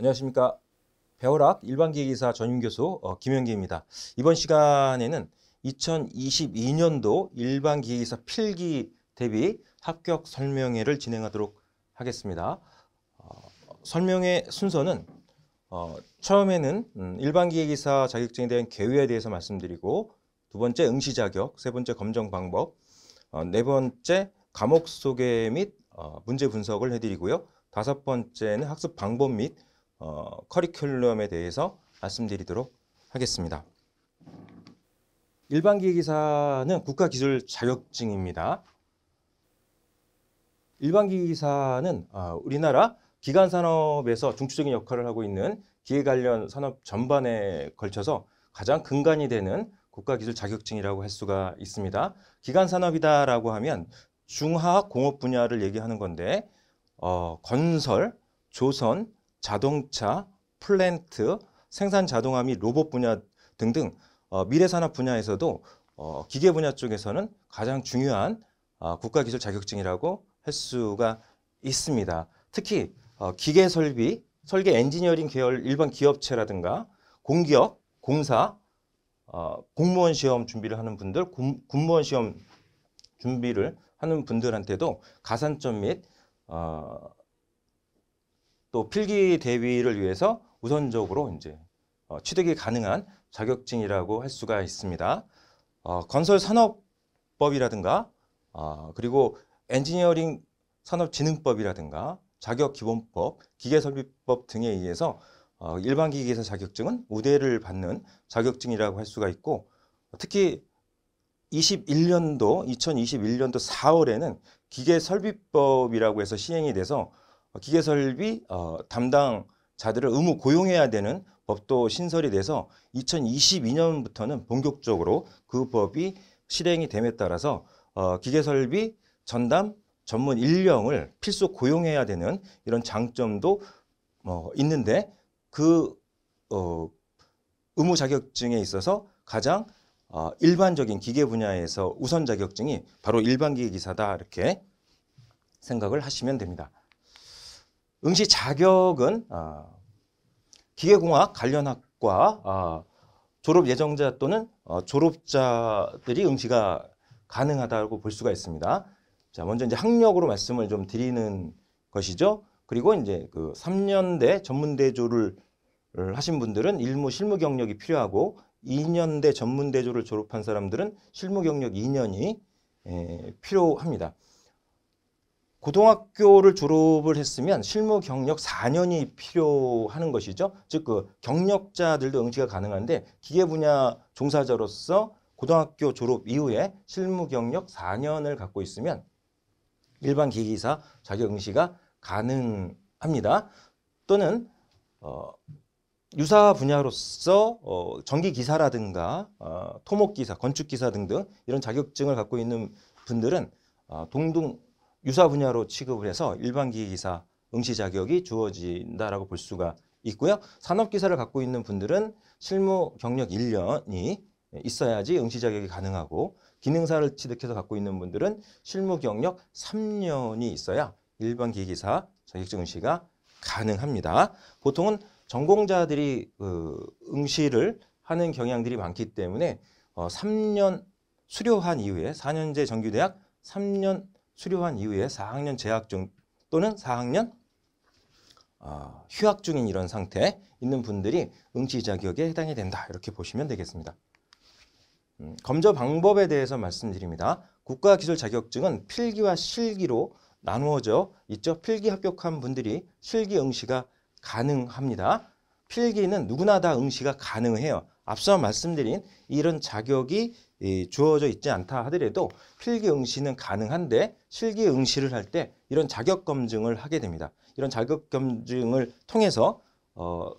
안녕하십니까. 배월학 일반기기사 전임교수 어, 김현기입니다. 이번 시간에는 2022년도 일반기기사 필기 대비 합격 설명회를 진행하도록 하겠습니다. 어, 설명회 순서는 어, 처음에는 음, 일반기기사 자격증에 대한 개요에 대해서 말씀드리고 두 번째 응시 자격, 세 번째 검정 방법, 어, 네 번째 과목 소개 및 어, 문제 분석을 해드리고요. 다섯 번째는 학습 방법 및 어, 커리큘럼에 대해서 말씀드리도록 하겠습니다. 일반 기기사는 국가 기술 자격증입니다. 일반 기기사는 어, 우리나라 기간 산업에서 중추적인 역할을 하고 있는 기계 관련 산업 전반에 걸쳐서 가장 근간이 되는 국가 기술 자격증이라고 할 수가 있습니다. 기간 산업이다라고 하면 중화학 공업 분야를 얘기하는 건데 어, 건설, 조선, 자동차, 플랜트, 생산 자동화 및 로봇 분야 등등 어, 미래 산업 분야에서도 어, 기계 분야 쪽에서는 가장 중요한 어, 국가 기술 자격증이라고 할 수가 있습니다. 특히 어, 기계 설비, 설계 엔지니어링 계열 일반 기업체라든가 공기업, 공사, 어, 공무원 시험 준비를 하는 분들, 군, 무원 시험 준비를 하는 분들한테도 가산점 및 어, 또 필기 대위를 위해서 우선적으로 이제 어, 취득이 가능한 자격증이라고 할 수가 있습니다. 어, 건설 산업법이라든가 어, 그리고 엔지니어링 산업진흥법이라든가 자격기본법, 기계설비법 등에 의해서 어, 일반 기기사 자격증은 우대를 받는 자격증이라고 할 수가 있고 특히 21년도 2021년도 4월에는 기계설비법이라고 해서 시행이 돼서 기계 설비 어, 어 담당자들을 의무 고용해야 되는 법도 신설이 돼서 2022년부터는 본격적으로 그 법이 실행이 됨에 따라서 어, 기계 설비 전담 전문 인력을 필수 고용해야 되는 이런 장점도 뭐 있는데 그 어, 의무 자격증에 있어서 가장 어, 일반적인 기계 분야에서 우선 자격증이 바로 일반 기계기사다 이렇게 생각을 하시면 됩니다. 응시 자격은 아, 기계공학 관련학과 아, 졸업 예정자 또는 어, 졸업자들이 응시가 가능하다고 볼 수가 있습니다. 자, 먼저 이제 학력으로 말씀을 좀 드리는 것이죠. 그리고 이제 그 3년대 전문대조를 하신 분들은 일무 실무 경력이 필요하고 2년대 전문대조를 졸업한 사람들은 실무 경력 2년이 에, 필요합니다. 고등학교를 졸업을 했으면 실무 경력 4년이 필요하는 것이죠. 즉 그 경력자들도 응시가 가능한데 기계 분야 종사자로서 고등학교 졸업 이후에 실무 경력 4년을 갖고 있으면 일반 기기사 자격 응시가 가능합니다. 또는 어, 유사 분야로서 어, 전기기사라든가 어, 토목기사, 건축기사 등등 이런 자격증을 갖고 있는 분들은 어, 동등 유사 분야로 취급을 해서 일반 기기사 응시 자격이 주어진다라고 볼 수가 있고요. 산업 기사를 갖고 있는 분들은 실무 경력 1년이 있어야지 응시 자격이 가능하고 기능사를 취득해서 갖고 있는 분들은 실무 경력 3년이 있어야 일반 기기사 자격증 응시가 가능합니다. 보통은 전공자들이 그 응시를 하는 경향들이 많기 때문에 어, 3년 수료한 이후에 4년제 정규대학 3년 수료한 이후에 4학년 재학 중 또는 4학년 어, 휴학 중인 이런 상태 에 있는 분들이 응시 자격에 해당이 된다 이렇게 보시면 되겠습니다. 음, 검저 방법에 대해서 말씀드립니다. 국가기술 자격증은 필기와 실기로 나누어져 있죠. 필기 합격한 분들이 실기 응시가 가능합니다. 필기는 누구나 다 응시가 가능해요. 앞서 말씀드린 이런 자격이 주어져 있지 않다 하더라도 필기응시는 가능한데 실기응시를 할 때 이런 자격검증을 하게 됩니다. 이런 자격검증을 통해서 어,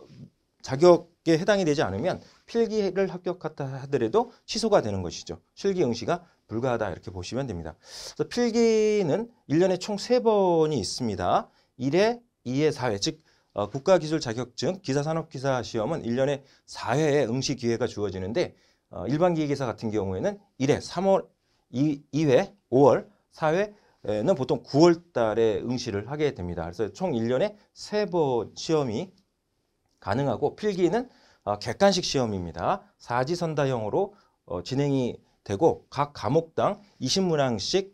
자격에 해당이 되지 않으면 필기를 합격하다 하더라도 취소가 되는 것이죠. 실기응시가 불가하다 이렇게 보시면 됩니다. 그래서 필기는 1년에총3번이 있습니다. 1회 2회, 4회 즉 어, 국가기술자격증 기사산업기사 시험은 1년에 4회의 응시 기회가 주어지는데 어, 일반 기기사 같은 경우에는 1회 3월, 2, 2회, 5월, 4회는 보통 9월 달에 응시를 하게 됩니다. 그래서 총 1년에 3번 시험이 가능하고 필기는 어, 객관식 시험입니다. 사지선다형으로 어, 진행이 되고 각 과목당 20문항씩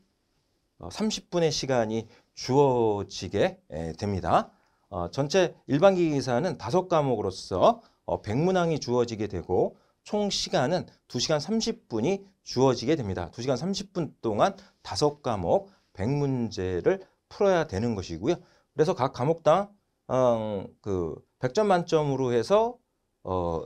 30분의 어, 시간이 주어지게 됩니다. 어, 전체 일반기 기사는 다섯 과목으로서 어, 100문항이 주어지게 되고 총 시간은 2시간 30분이 주어지게 됩니다. 2시간 30분 동안 다섯 과목 100문제를 풀어야 되는 것이고요. 그래서 각 과목당 어, 그 100점 만점으로 해서 어,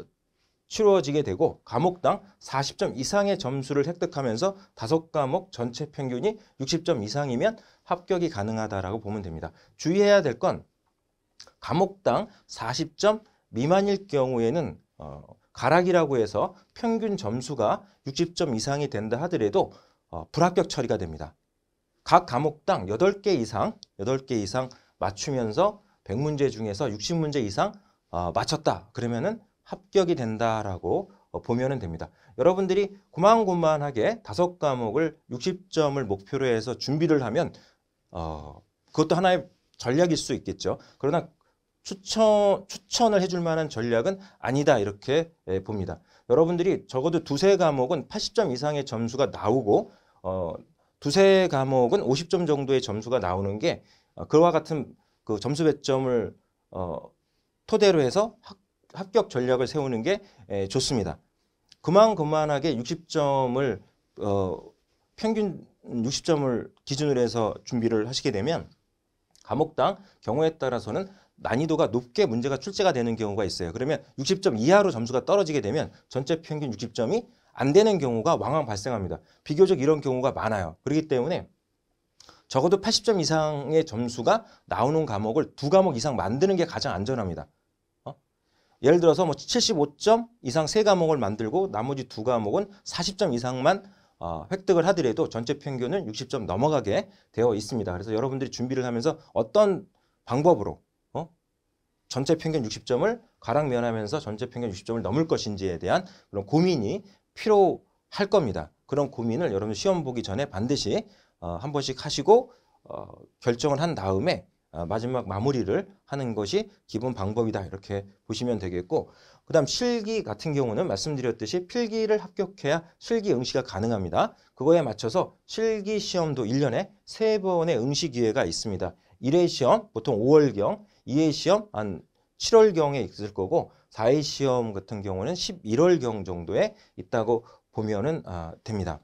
치루어지게 되고 과목당 40점 이상의 점수를 획득하면서 다섯 과목 전체 평균이 60점 이상이면 합격이 가능하다라고 보면 됩니다. 주의해야 될건 감옥당 40점 미만일 경우에는 어, 가락이라고 해서 평균 점수가 60점 이상이 된다 하더라도 어, 불합격 처리가 됩니다. 각감옥당 8개 이상, 8개 이상 맞추면서 100문제 중에서 60문제 이상 어, 맞췄다. 그러면은 합격이 된다라고 어, 보면 됩니다. 여러분들이 고만고만하게 5 과목을 60점을 목표로 해서 준비를 하면 어, 그것도 하나의 전략일 수 있겠죠. 그러나 추천, 추천을 해줄 만한 전략은 아니다 이렇게 예, 봅니다. 여러분들이 적어도 두세 과목은 80점 이상의 점수가 나오고 어, 두세 과목은 50점 정도의 점수가 나오는 게 어, 그와 같은 그 점수 배점을 어, 토대로 해서 학, 합격 전략을 세우는 게 에, 예, 좋습니다. 그만그만하게 60점을 어, 평균 60점을 기준으로 해서 준비를 하시게 되면 과목당 경우에 따라서는 난이도가 높게 문제가 출제가 되는 경우가 있어요. 그러면 60점 이하로 점수가 떨어지게 되면 전체 평균 60점이 안 되는 경우가 왕왕 발생합니다. 비교적 이런 경우가 많아요. 그렇기 때문에 적어도 80점 이상의 점수가 나오는 과목을 두 과목 이상 만드는 게 가장 안전합니다. 어? 예를 들어서 뭐 75점 이상 세 과목을 만들고 나머지 두 과목은 40점 이상만 어, 획득을 하더라도 전체 평균은 60점 넘어가게 되어 있습니다. 그래서 여러분들이 준비를 하면서 어떤 방법으로 어? 전체 평균 60점을 가락면하면서 전체 평균 60점을 넘을 것인지에 대한 그런 고민이 필요할 겁니다. 그런 고민을 여러분 시험 보기 전에 반드시 어, 한 번씩 하시고 어, 결정을 한 다음에 어, 마지막 마무리를 하는 것이 기본 방법이다 이렇게 보시면 되겠고 그 다음 실기 같은 경우는 말씀드렸듯이 필기를 합격해야 실기 응시가 가능합니다. 그거에 맞춰서 실기 시험도 1년에 3번의 응시 기회가 있습니다. 1회 시험 보통 5월경, 2회 시험 한 7월경에 있을 거고 4회 시험 같은 경우는 11월경 정도에 있다고 보면은 아, 됩니다.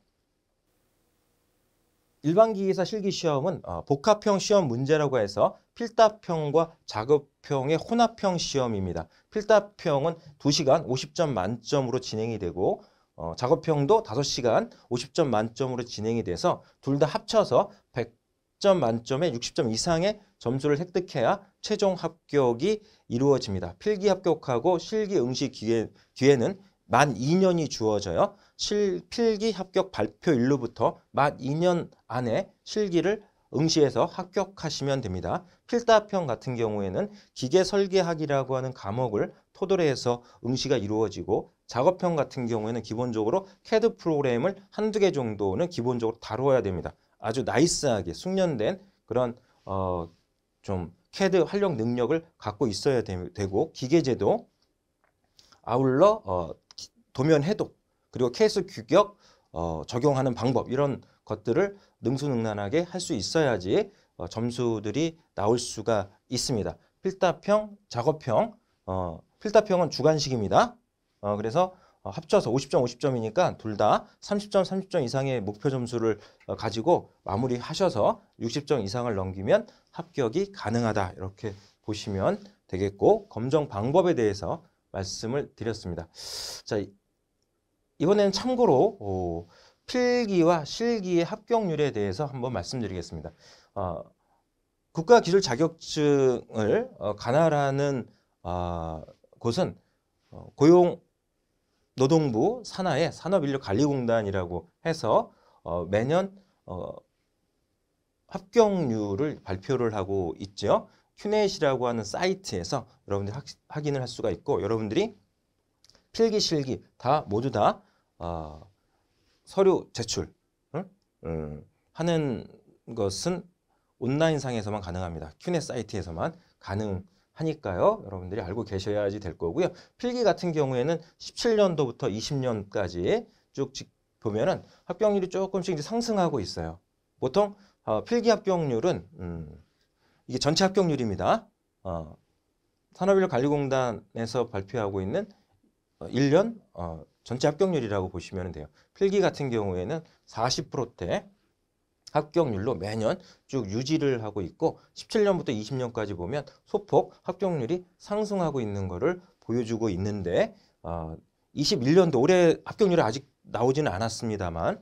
일반기기사 실기시험은 어, 복합형 시험 문제라고 해서 필답형과 작업형의 혼합형 시험입니다. 필답형은 2시간 50점 만점으로 진행이 되고 어, 작업형도 5시간 50점 만점으로 진행이 돼서 둘 다 합쳐서 100점 만점에 60점 이상의 점수를 획득해야 최종 합격이 이루어집니다. 필기 합격하고 실기 응시 기회, 기회는 만 2년이 주어져요. 실, 필기 합격 발표일로부터 만 2년 안에 실기를 응시해서 합격하시면 됩니다. 필답형 같은 경우에는 기계 설계학이라고 하는 과목을 토대로 해서 응시가 이루어지고 작업형 같은 경우에는 기본적으로 CAD 프로그램을 한두 개 정도는 기본적으로 다루어야 됩니다. 아주 나이스하게 숙련된 그런 어, 좀 CAD 활용 능력을 갖고 있어야 되, 고 기계제도 아울러 어, 도면 해독 그리고 케이스 규격 어, 적용하는 방법 이런 것들을 능수능란하게 할 수 있어야지 어, 점수들이 나올 수가 있습니다. 필답형, 작업형, 어, 필답형은 주관식입니다. 어, 그래서 어, 합쳐서 50점, 50점이니까 둘 다 30점, 30점 이상의 목표 점수를 어, 가지고 마무리하셔서 60점 이상을 넘기면 합격이 가능하다. 이렇게 보시면 되겠고 검정 방법에 대해서 말씀을 드렸습니다. 자 이번에는 참고로 오, 필기와 실기의 합격률에 대해서 한번 말씀드리겠습니다. 어, 국가기술 자격증을 어, 관할하는 어, 곳은 어, 고용 노동부 산하의 산업인력관리공단이라고 해서 어, 매년 어, 합격률을 발표를 하고 있죠. 큐넷이라고 하는 사이트에서 여러분들이 학, 확인을 할 수가 있고 여러분들이 필기 실기 다 모두 다 어, 서류 제출 응? 음, 하는 것은 온라인상에서만 가능합니다. 큐넷 사이트에서만 가능하니까요. 여러분들이 알고 계셔야지 될 거고요. 필기 같은 경우에는 17년도부터 20년까지 쭉 보면은 합격률이 조금씩 이제 상승하고 있어요. 보통 어, 필기 합격률은 음, 이게 전체 합격률입니다. 어, 산업인력관리공단에서 발표하고 있는 1년 어, 어 전체 합격률이라고 보시면 돼요. 필기 같은 경우에는 40%대 합격률로 매년 쭉 유지를 하고 있고 17년부터 20년까지 보면 소폭 합격률이 상승하고 있는 것을 보여주고 있는데 어, 21년도 올해 합격률이 아직 나오지는 않았습니다만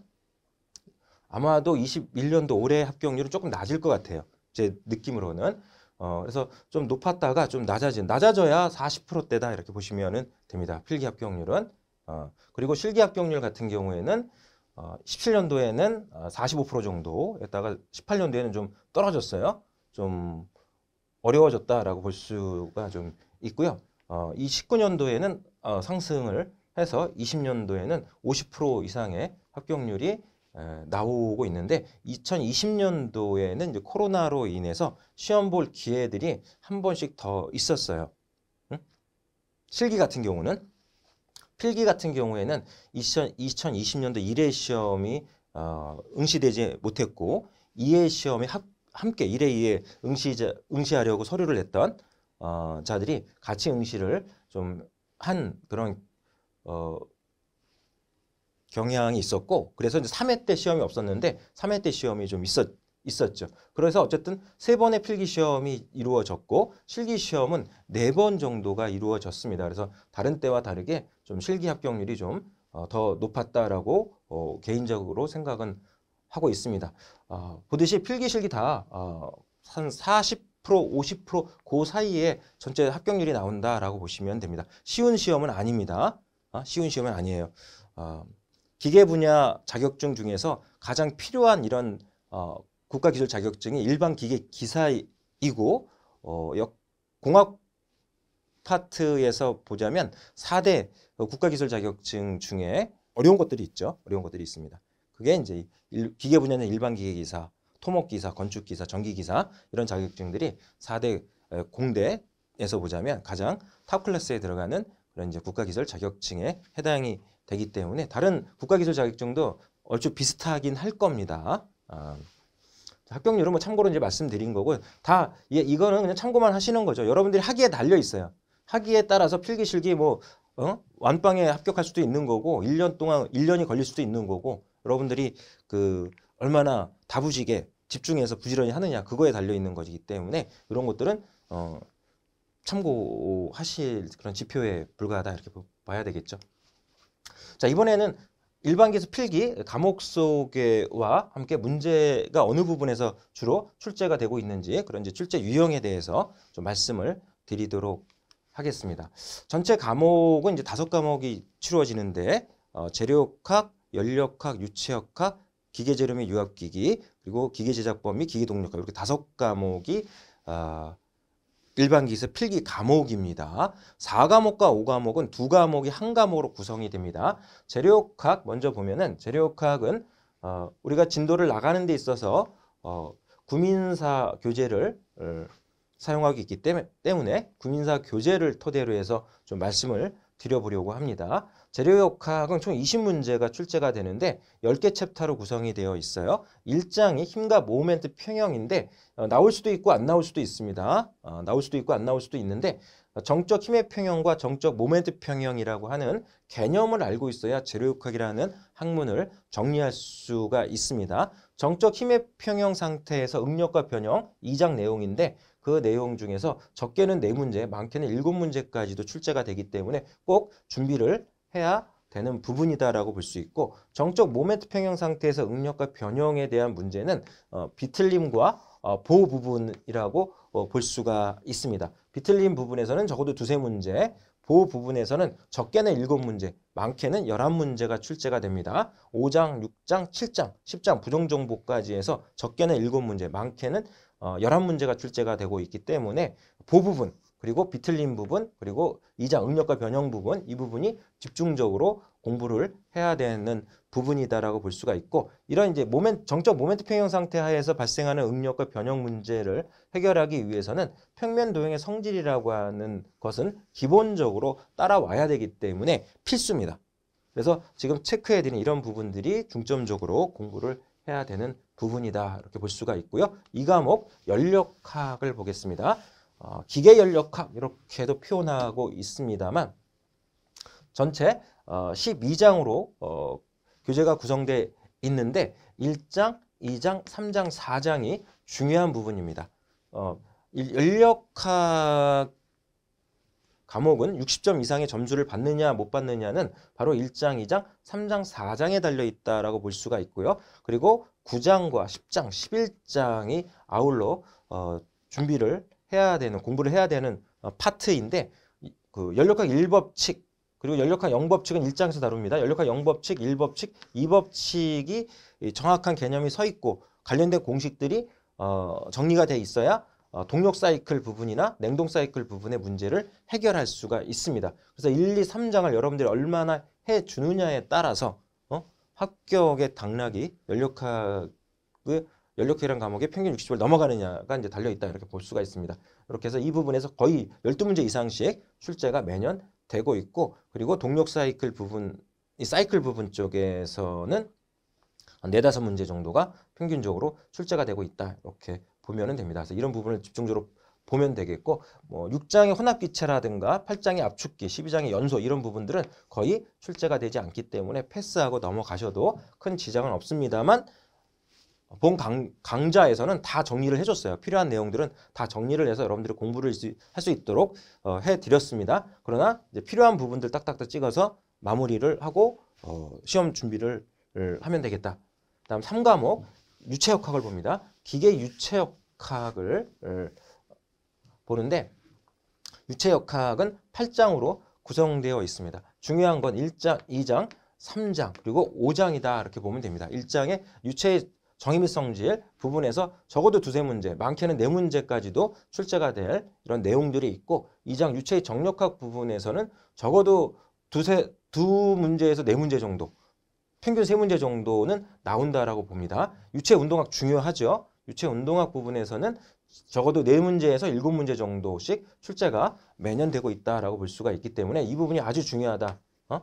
아마도 21년도 올해 합격률은 조금 낮을 것 같아요. 제 느낌으로는. 어, 그래서 좀 높았다가 좀 낮아진, 낮아져야 40%대다 이렇게 보시면 됩니다. 필기 합격률은. 어, 그리고 실기 합격률 같은 경우에는 어, 17년도에는 어, 45% 정도였다가 18년도에는 좀 떨어졌어요. 좀 어려워졌다라고 볼 수가 좀 있고요. 어, 이 19년도에는 어, 상승을 해서 20년도에는 50% 이상의 합격률이 에, 나오고 있는데 2020년도에는 이제 코로나로 인해서 시험 볼 기회들이 한 번씩 더 있었어요. 응? 실기 같은 경우는 필기 같은 경우에는 2000, 2 0년도 1회 시험이 어, 응시되지 못했고 2회 시험에 합, 함께 1회 2회 응시 응시하려고 서류를 냈던 어, 자들이 같이 응시를 좀 한 그런 어, 경향이 있었고 그래서 이제 3회 때 시험이 없었는데 3회 때 시험이 좀 있었 있었죠. 그래서 어쨌든 세 번의 필기 시험이 이루어졌고 실기 시험은 네 번 정도가 이루어졌습니다. 그래서 다른 때와 다르게 좀 실기 합격률이 좀더 어, 높았다라고 어, 개인적으로 생각은 하고 있습니다. 어, 보듯이 필기 실기 다한 어, 40% 50%그 사이에 전체 합격률이 나온다라고 보시면 됩니다. 쉬운 시험은 아닙니다. 어, 쉬운 시험은 아니에요. 어, 기계 분야 자격증 중에서 가장 필요한 이런 어, 국가기술 자격증이 일반 기계 기사이고 어, 역, 공학 파트에서 보자면 4대 국가기술 자격증 중에 어려운 것들이 있죠. 어려운 것들이 있습니다. 그게 이제 일, 기계 분야는 일반 기계 기사, 토목 기사, 건축 기사, 전기 기사 이런 자격증들이 4대 공대에서 보자면 가장 탑 클래스에 들어가는 그런 이제 국가기술 자격증에 해당이 되기 때문에 다른 국가기술 자격증도 얼추 비슷하긴 할 겁니다. 아. 합격률은 뭐 참고로 이제 말씀드린 거고 다 예, 이거는 그냥 참고만 하시는 거죠. 여러분들이 학위에 달려 있어요. 학위에 따라서 필기 실기 뭐 어? 완방에 합격할 수도 있는 거고 1년 동안 1년이 걸릴 수도 있는 거고 여러분들이 그 얼마나 다부지게 집중해서 부지런히 하느냐 그거에 달려 있는 것이기 때문에 이런 것들은 어 참고하실 그런 지표에 불과하다 이렇게 봐야 되겠죠. 자 이번에는 일반기에서 필기, 감옥 소개와 함께 문제가 어느 부분에서 주로 출제가 되고 있는지 그런 이제 출제 유형에 대해서 좀 말씀을 드리도록 하겠습니다. 전체 과목은 이제 다섯 과목이 치루어지는데 어, 재료학, 연력학, 유체역학, 기계재료 및 유압기기 그리고 기계제작법 및 기계동력학 이렇게 다섯 과목이 어, 아, 일반 기세 필기 과목입니다. 4과목과 5과목은 두 과목이 한 과목으로 구성이 됩니다. 재료학 먼저 보면은 재료학은 어, 우리가 진도를 나가는 데 있어서 어, 구민사 교재를 어, 사용하기 있기 때문에 구민사 교재를 토대로 해서 좀 말씀을 드려보려고 합니다. 재료역학은 총 20문제가 출제가 되는데 10개 챕터로 구성이 되어 있어요. 1장이 힘과 모멘트 평형인데 어, 나올 수도 있고 안 나올 수도 있습니다. 어, 나올 수도 있고 안 나올 수도 있는데 어, 정적 힘의 평형과 정적 모멘트 평형이라고 하는 개념을 알고 있어야 재료역학이라는 학문을 정리할 수가 있습니다. 정적 힘의 평형 상태에서 응력과 변형 2장 내용인데 그 내용 중에서 적게는 네문제 많게는 일곱 문제까지도 출제가 되기 때문에 꼭 준비를 해야 되는 부분이다라고 볼 수 있고 정적 모멘트 평형 상태에서 응력과 변형에 대한 문제는 어, 비틀림과 어, 보호 부분이라고 어, 볼 수가 있습니다. 비틀림 부분에서는 적어도 두세 문제, 보호 부분에서는 적게는 일곱 문제, 많게는 열한 문제가 출제가 됩니다. 오장육장칠장십장 부정정보까지 해서 적게는 일곱 문제, 많게는 어, 11문제가 출제가 되고 있기 때문에 보 부분 그리고 비틀린 부분 그리고 이자 응력과 변형 부분 이 부분이 집중적으로 공부를 해야 되는 부분이다라고 볼 수가 있고 이런 이제 모멘 정적 모멘트 평형 상태 하에서 발생하는 응력과 변형 문제를 해결하기 위해서는 평면 도형의 성질이라고 하는 것은 기본적으로 따라와야 되기 때문에 필수입니다. 그래서 지금 체크해드는 이런 부분들이 중점적으로 공부를 해야 되는 부분이다 이렇게 볼 수가 있고요. 이 과목 연력학을 보겠습니다. 어, 기계 연력학 이렇게도 표현하고 있습니다만 전체 어, 12장으로 어, 교재가 구성되어 있는데 1장, 2장, 3장, 4장이 중요한 부분입니다. 어, 연력학 과목은 60점 이상의 점수를 받느냐 못 받느냐는 바로 1장, 2장, 3장, 4장에 달려 있다라고 볼 수가 있고요. 그리고 9장과 10장, 11장이 아울러 어, 준비를 해야 되는 공부를 해야 되는 어, 파트인데 그 연력학 1법칙 그리고 연력학 0법칙은 1장에서 다룹니다. 연력학 0법칙, 1법칙, 2법칙이 정확한 개념이 서 있고 관련된 공식들이 어, 정리가 돼 있어야 어, 동력 사이클 부분이나 냉동 사이클 부분의 문제를 해결할 수가 있습니다. 그래서 1, 2, 3장을 여러분들이 얼마나 해 주느냐에 따라서 합격의 당락이 연력학의 연력계량 과목의 평균 60을 넘어가느냐가 이제 달려 있다 이렇게 볼 수가 있습니다. 이렇게 해서 이 부분에서 거의 12문제 이상씩 출제가 매년 되고 있고 그리고 동력 사이클 부분 이 사이클 부분 쪽에서는 네다섯 문제 정도가 평균적으로 출제가 되고 있다 이렇게 보면은 됩니다. 그래서 이런 부분을 집중적으로 보면 되겠고 뭐 6장의 혼합기체라든가 8장의 압축기, 12장의 연소 이런 부분들은 거의 출제가 되지 않기 때문에 패스하고 넘어가셔도 큰 지장은 없습니다만 본 강, 강좌에서는 다 정리를 해줬어요. 필요한 내용들은 다 정리를 해서 여러분들이 공부를 할 수 있도록 어, 해드렸습니다. 그러나 이제 필요한 부분들 딱딱딱 찍어서 마무리를 하고 어, 시험 준비를 하면 되겠다. 그 다음 삼과목 유체역학을 봅니다. 기계 유체역학을 보는데 유체 역학은 8장으로 구성되어 있습니다. 중요한 건 1장, 2장, 3장, 그리고 5장이다 이렇게 보면 됩니다. 1장에 유체의 정의및 성질 부분에서 적어도 두세 문제, 많게는 네 문제까지도 출제가 될 이런 내용들이 있고 2장 유체의 정력학 부분에서는 적어도 두세 두 문제에서 네 문제 정도, 평균 세 문제 정도는 나온다라고 봅니다. 유체 운동학 중요하죠. 유체 운동학 부분에서는 적어도 네문제에서 일곱 문제 정도씩 출제가 매년 되고 있다라고 볼 수가 있기 때문에 이 부분이 아주 중요하다. 어?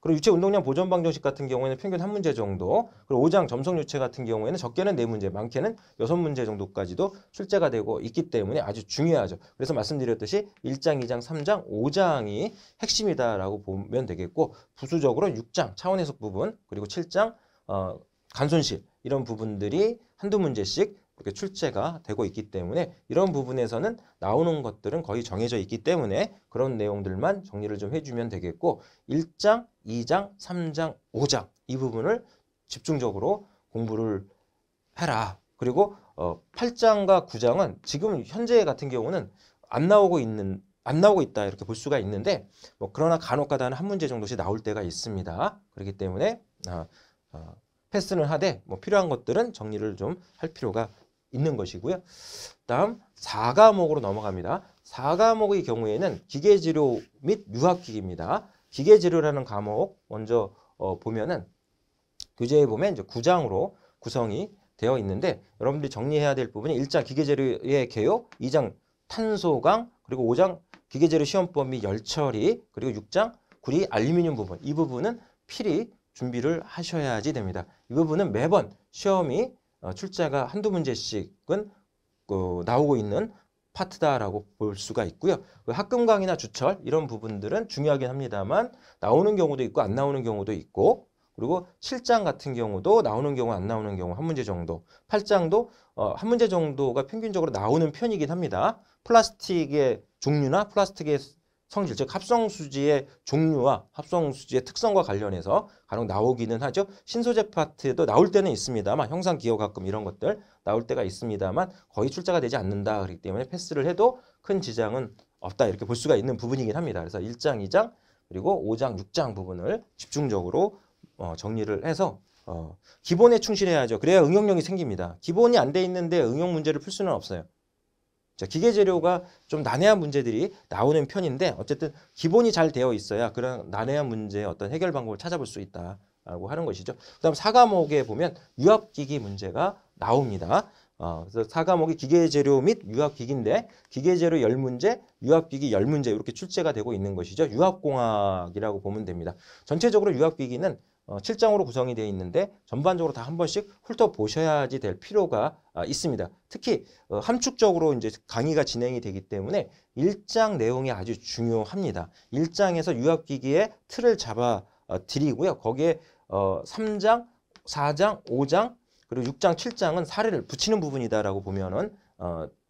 그리고 유체 운동량 보존 방정식 같은 경우에는 평균 한 문제 정도, 그리고 5장 점성 유체 같은 경우에는 적게는 네문제 많게는 6문제 정도까지도 출제가 되고 있기 때문에 아주 중요하죠. 그래서 말씀드렸듯이 1장, 2장, 3장, 5장이 핵심이다라고 보면 되겠고 부수적으로 6장 차원 해석 부분, 그리고 7장 어, 간손실 이런 부분들이 한두 문제씩 이렇게 출제가 되고 있기 때문에 이런 부분에서는 나오는 것들은 거의 정해져 있기 때문에 그런 내용들만 정리를 좀 해주면 되겠고 1장, 2장, 3장, 5장 이 부분을 집중적으로 공부를 해라. 그리고 어, 8장과 9장은 지금 현재 같은 경우는 안 나오고 있는 안 나오고 있다 이렇게 볼 수가 있는데 뭐 그러나 간혹가다는 한 문제 정도씩 나올 때가 있습니다. 그렇기 때문에 어, 어, 패스는 하되 뭐 필요한 것들은 정리를 좀 할 필요가 있는 것이고요. 다음 4과목으로 넘어갑니다. 4과목의 경우에는 기계지료 및 유학기기입니다. 기계지료라는 과목 먼저 어, 보면은 교재에 보면 이제 9장으로 구성이 되어 있는데 여러분들이 정리해야 될 부분이 1장 기계재료의 개요, 2장 탄소강, 그리고 5장 기계재료 시험법 및 열처리, 그리고 6장 구리 알루미늄 부분. 이 부분은 필히 준비를 하셔야지 됩니다. 이 부분은 매번 시험이 어, 출제가 한두 문제씩은 그 나오고 있는 파트다라고 볼 수가 있고요. 그 학금 강의나 주철 이런 부분들은 중요하긴 합니다만 나오는 경우도 있고 안 나오는 경우도 있고 그리고 7장 같은 경우도 나오는 경우 안 나오는 경우 한 문제 정도 8장도 어, 한 문제 정도가 평균적으로 나오는 편이긴 합니다. 플라스틱의 종류나 플라스틱의 성질, 즉 합성수지의 종류와 합성수지의 특성과 관련해서 간혹 나오기는 하죠. 신소재 파트도 나올 때는 있습니다만 형상 기호가끔 이런 것들 나올 때가 있습니다만 거의 출제가 되지 않는다. 그렇기 때문에 패스를 해도 큰 지장은 없다. 이렇게 볼 수가 있는 부분이긴 합니다. 그래서 1장, 2장 그리고 5장, 6장 부분을 집중적으로 어, 정리를 해서 어, 기본에 충실해야죠. 그래야 응용력이 생깁니다. 기본이 안 돼 있는데 응용 문제를 풀 수는 없어요. 자, 기계 재료가 좀 난해한 문제들이 나오는 편인데 어쨌든 기본이 잘 되어 있어야 그런 난해한 문제의 어떤 해결 방법을 찾아볼 수 있다라고 하는 것이죠. 그다음 사과목에 보면 유압기기 문제가 나옵니다. 어, 그래서 사과목이 기계재료 및 유압기기인데 기계재료 열문제 유압기기 열문제 이렇게 출제가 되고 있는 것이죠. 유압공학이라고 보면 됩니다. 전체적으로 유압기기는 7장으로 어, 구성이 되어 있는데 전반적으로 다 한 번씩 훑어보셔야지 될 필요가 아, 있습니다. 특히 어, 함축적으로 이제 강의가 진행이 되기 때문에 1장 내용이 아주 중요합니다. 1장에서 유압기기의 틀을 잡아 어, 드리고요. 거기에 3장, 4장, 5장, 그리고 6장, 7장은 사례를 붙이는 부분이다라고 보면은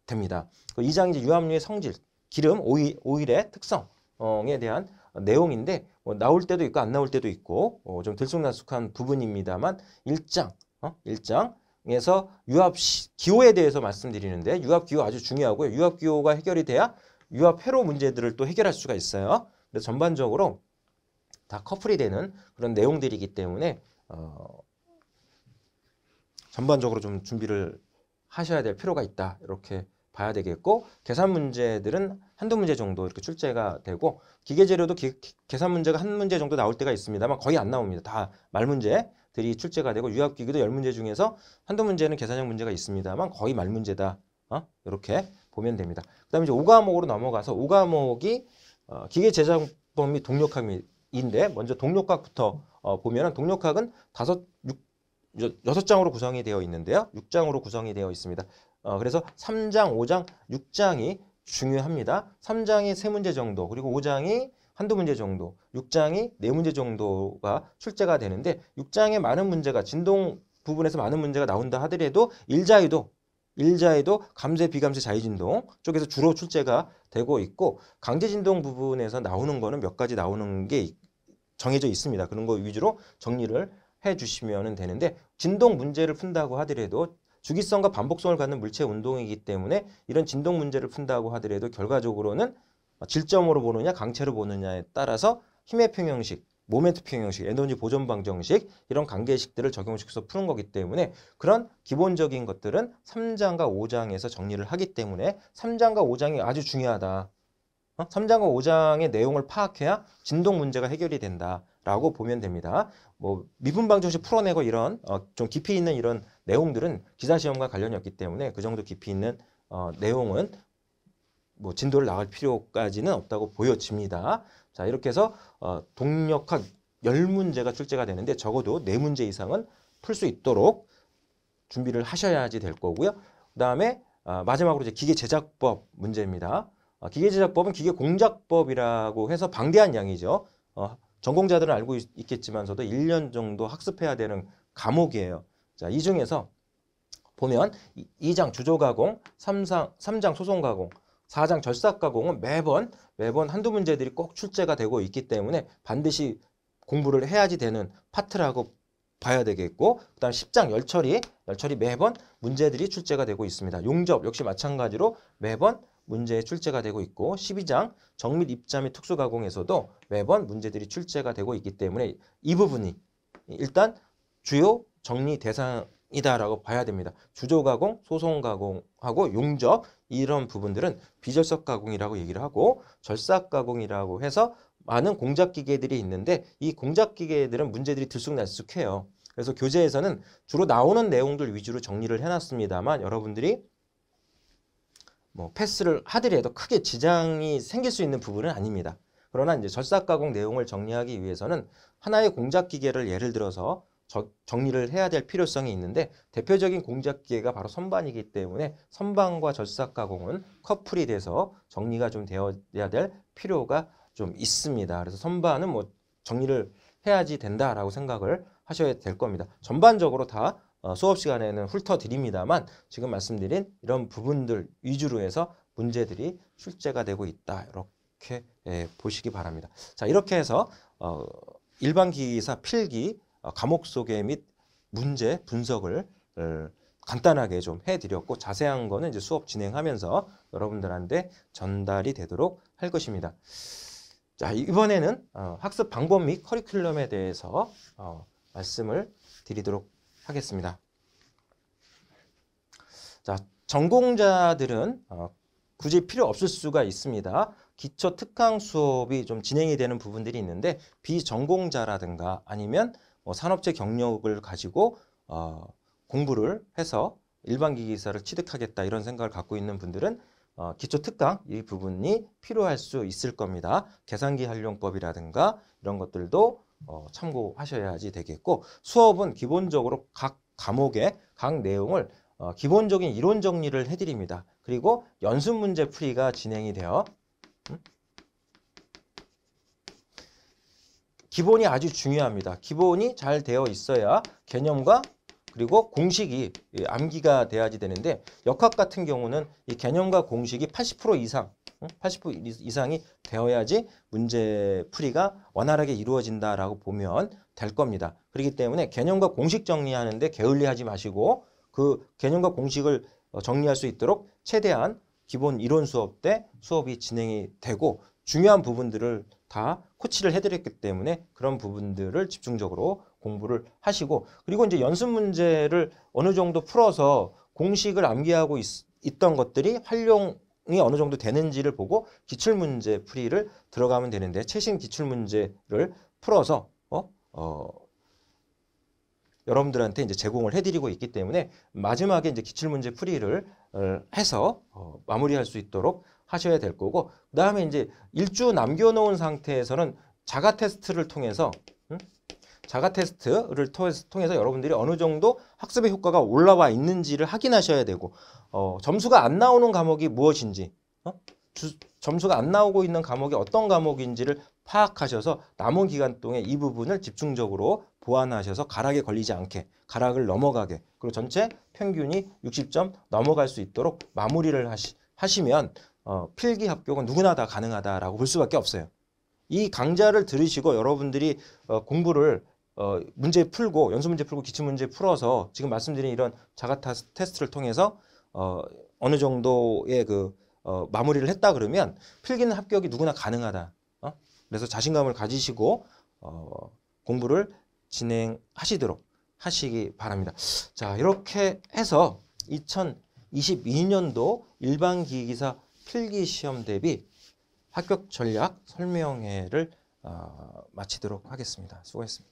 됩니다. 2장 그 이제 유압류의 성질, 기름, 오일, 오일의 특성에 대한 내용인데 뭐 나올 때도 있고 안 나올 때도 있고 어, 좀 들쑥날쑥한 부분입니다만 1장 어? 1장에서 유압 기호에 대해서 말씀드리는데 유압 기호 아주 중요하고요. 유압 기호가 해결이 돼야 유압 회로 문제들을 또 해결할 수가 있어요. 그래 전반적으로 다 커플이 되는 그런 내용들이기 때문에 어, 전반적으로 좀 준비를 하셔야 될 필요가 있다. 이렇게 봐야 되겠고 계산 문제들은 한두 문제 정도 이렇게 출제가 되고 기계 재료도 기, 계산 문제가 한 문제 정도 나올 때가 있습니다만 거의 안 나옵니다. 다 말 문제들이 출제가 되고 유학기기도 열 문제 중에서 한두 문제는 계산형 문제가 있습니다만 거의 말 문제다. 어? 이렇게 보면 됩니다. 그다음에 이제 5과목으로 넘어가서 5과목이 어, 기계 제작법 및 동력학인데 먼저 동력학부터 어, 보면은 동력학은 다섯 여섯 장으로 구성이 되어 있는데요. 6장으로 구성이 되어 있습니다. 어, 그래서 3장, 5장, 6장이 중요합니다. 3장이 세문제 정도, 그리고 5장이 한두 문제 정도, 6장이 네 문제 정도가 출제가 되는데 6장에 많은 문제가 진동 부분에서 많은 문제가 나온다 하더라도 일자위도 일자에도 감세 비감세 자유진동 쪽에서 주로 출제가 되고 있고 강제진동 부분에서 나오는 거는 몇 가지 나오는 게 정해져 있습니다. 그런 거 위주로 정리를 해 주시면 되는데 진동 문제를 푼다고 하더라도 주기성과 반복성을 갖는 물체 운동이기 때문에 이런 진동 문제를 푼다고 하더라도 결과적으로는 질점으로 보느냐 강체로 보느냐에 따라서 힘의 평형식, 모멘트 평형식, 에너지 보존 방정식 이런 관계식들을 적용시켜서 푸는 거기 때문에 그런 기본적인 것들은 3장과 5장에서 정리를 하기 때문에 3장과 5장이 아주 중요하다. 어? 3장과 5장의 내용을 파악해야 진동 문제가 해결이 된다라고 보면 됩니다. 뭐 미분 방정식 풀어내고 이런 어, 좀 깊이 있는 이런 내용들은 기사 시험과 관련이 없기 때문에 그 정도 깊이 있는 어, 내용은 뭐 진도를 나갈 필요까지는 없다고 보여집니다. 자 이렇게 해서 어, 동력학 열문제가 출제가 되는데 적어도 네문제 이상은 풀 수 있도록 준비를 하셔야지 될 거고요. 그 다음에 어, 아, 마지막으로 이제 기계 제작법 문제입니다. 어, 기계제작법은 기계공작법이라고 해서 방대한 양이죠. 어, 전공자들은 알고 있, 겠지만서도 1년 정도 학습해야 되는 과목이에요. 자, 이 중에서 보면 2장 주조가공, 3상, 3장 소송가공, 4장 절삭가공은 매번 매번 한두 문제들이 꼭 출제가 되고 있기 때문에 반드시 공부를 해야지 되는 파트라고 봐야 되겠고 그다음 10장 열처리, 열처리 매번 문제들이 출제가 되고 있습니다. 용접 역시 마찬가지로 매번 문제의 출제가 되고 있고 12장 정밀 입자 및 특수 가공에서도 매번 문제들이 출제가 되고 있기 때문에 이 부분이 일단 주요 정리 대상이다라고 봐야 됩니다. 주조 가공, 소송 가공하고 용접 이런 부분들은 비절석 가공이라고 얘기를 하고 절삭 가공이라고 해서 많은 공작 기계들이 있는데 이 공작 기계들은 문제들이 들쑥날쑥해요. 그래서 교재에서는 주로 나오는 내용들 위주로 정리를 해놨습니다만 여러분들이 뭐 패스를 하더라도 크게 지장이 생길 수 있는 부분은 아닙니다. 그러나 이제 절삭 가공 내용을 정리하기 위해서는 하나의 공작 기계를 예를 들어서 저, 정리를 해야 될 필요성이 있는데 대표적인 공작 기계가 바로 선반이기 때문에 선반과 절삭 가공은 커플이 돼서 정리가 좀 되어야 될 필요가 좀 있습니다. 그래서 선반은 뭐 정리를 해야지 된다라고 생각을 하셔야 될 겁니다. 전반적으로 다 어, 수업 시간에는 훑어드립니다만 지금 말씀드린 이런 부분들 위주로 해서 문제들이 출제가 되고 있다. 이렇게 예, 보시기 바랍니다. 자 이렇게 해서 어, 일반 기사 필기 어, 과목 소개 및 문제 분석을 간단하게 좀 해드렸고 자세한 거는 이제 수업 진행하면서 여러분들한테 전달이 되도록 할 것입니다. 자 이번에는 학습 방법 및 커리큘럼에 대해서 말씀을 드리도록 하겠습니다. 하겠습니다. 자, 전공자들은 어, 굳이 필요 없을 수가 있습니다. 기초 특강 수업이 좀 진행이 되는 부분들이 있는데 비전공자라든가 아니면 뭐 산업체 경력을 가지고 어, 공부를 해서 일반 기기사를 취득하겠다 이런 생각을 갖고 있는 분들은 어, 기초 특강 이 부분이 필요할 수 있을 겁니다. 계산기 활용법이라든가 이런 것들도 어, 참고하셔야지 되겠고 수업은 기본적으로 각 과목의 각 내용을 어, 기본적인 이론 정리를 해드립니다. 그리고 연습 문제 풀이가 진행이 되어 음? 기본이 아주 중요합니다. 기본이 잘 되어 있어야 개념과 그리고 공식이 예, 암기가 돼야지 되는데 역학 같은 경우는 이 개념과 공식이 80% 이상 80% 이상이 되어야지 문제 풀이가 원활하게 이루어진다라고 보면 될 겁니다. 그렇기 때문에 개념과 공식 정리하는데 게을리하지 마시고 그 개념과 공식을 어, 정리할 수 있도록 최대한 기본 이론 수업 때 수업이 진행이 되고 중요한 부분들을 다 코치를 해드렸기 때문에 그런 부분들을 집중적으로 공부를 하시고 그리고 이제 연습 문제를 어느 정도 풀어서 공식을 암기하고 있, 던 것들이 활용 이 어느 정도 되는지를 보고 기출문제 풀이를 들어가면 되는데 최신 기출문제를 풀어서 어? 어, 여러분들한테 이제 제공을 해드리고 있기 때문에 마지막에 이제 기출문제 풀이를 어, 해서 어, 마무리할 수 있도록 하셔야 될 거고 그 다음에 이제 일주 남겨놓은 상태에서는 자가 테스트를 통해서 음? 자가 테스트를 통해서 여러분들이 어느 정도 학습의 효과가 올라와 있는지를 확인하셔야 되고 어, 점수가 안 나오는 과목이 무엇인지 어? 주, 점수가 안 나오고 있는 과목이 어떤 과목인지를 파악하셔서 남은 기간 동안 이 부분을 집중적으로 보완하셔서 가락에 걸리지 않게 가락을 넘어가게 그리고 전체 평균이 60점 넘어갈 수 있도록 마무리를 하시, 하시면 어, 필기 합격은 누구나 다 가능하다라고 볼 수밖에 없어요. 이 강좌를 들으시고 여러분들이 어, 공부를 어, 문제 풀고 연습 문제 풀고 기출 문제 풀어서 지금 말씀드린 이런 자가 테스트를 통해서 어, 어느 정도의 그 어, 마무리를 했다 그러면 필기는 합격이 누구나 가능하다. 어? 그래서 자신감을 가지시고 어, 공부를 진행하시도록 하시기 바랍니다. 자 이렇게 해서 2022년도 일반기기사 필기시험 대비 합격 전략 설명회를 어, 마치도록 하겠습니다. 수고했습니다.